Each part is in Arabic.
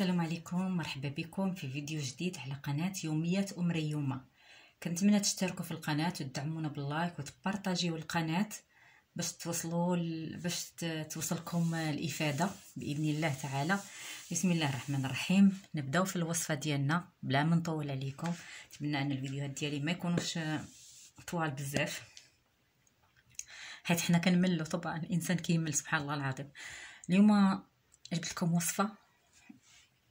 السلام عليكم مرحبا بكم في فيديو جديد على قناة يوميات أم ريومة كنتمنى تشتركوا في القناة وتدعمونا باللايك وتبارطاجيو القناة باش توصلوا باش توصلكم الإفادة بإذن الله تعالى بسم الله الرحمن الرحيم نبداو في الوصفة ديالنا بلا ما نطول عليكم نتمنى أن الفيديوهات ديالي ما يكونوش طوال بزاف حيت حنا كنملوا طبعا الانسان كيمل سبحان الله العظيم اليوم جبت لكم وصفه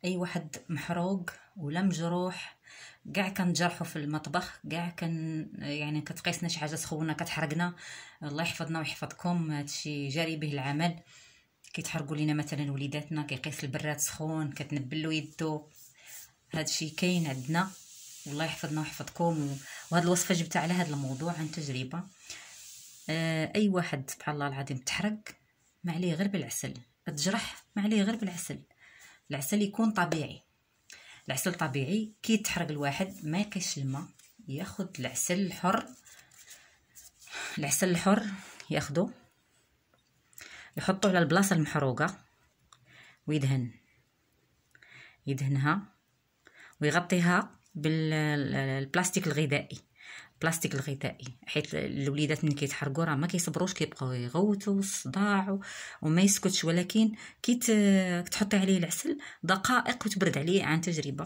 اي واحد محروق ولا مجروح كاع كنجرحوا في المطبخ كاع كان يعني كتقيسنا شي حاجه سخونه كتحرقنا الله يحفظنا ويحفظكم هادشي جاري به العمل كيتحرقوا لينا مثلا وليداتنا كيقيس البراد سخون كتنبلو يدو هادشي كاين عندنا والله يحفظنا ويحفظكم وهاد الوصفه جبتها على هاد الموضوع عن تجربه آه اي واحد سبحان الله العظيم تحرق ما عليه غير بالعسل تجرح ما عليه غير بالعسل العسل يكون طبيعي العسل طبيعي كي تحرق الواحد ما يقيش الماء ياخذ العسل الحر العسل الحر ياخدو يحطو على البلاصه المحروقه ويدهن يدهنها ويغطيها بالبلاستيك الغذائي البلاستيك الغذائي حيت الوليدات من كيتحرقوا راه ما كيصبروش كيبقاو يغوتوا الصداع وما يسكتش ولكن كي تحطي عليه العسل دقائق وتبرد عليه عن تجربه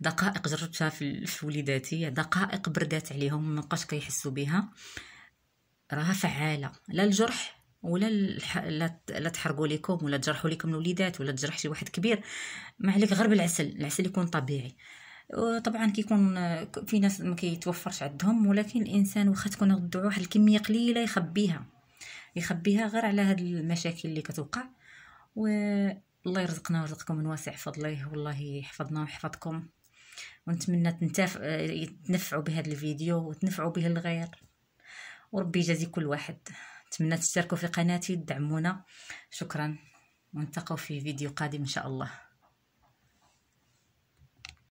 دقائق جربتها في وليداتي دقائق بردات عليهم ما بقاش كيحسوا بها راها فعاله لا الجرح ولا لا تحرقوا لكم ولا تجرحوا لكم الوليدات ولا تجرح شي واحد كبير ما عليك غير بالعسل العسل يكون طبيعي طبعا كيكون في ناس ما كيتوفرش عندهم ولكن الانسان واخا تكون غدو واحد الكميه قليله يخبيها يخبيها غير على هاد المشاكل اللي كتوقع والله يرزقنا ويرزقكم من واسع فضله والله يحفظنا ويحفظكم ونتمنى تنتف... تنفعوا بهذا الفيديو وتنفعوا به الغير وربي يجازي كل واحد نتمنى تشتركوا في قناتي تدعمونا شكرا ونتقوا في فيديو قادم ان شاء الله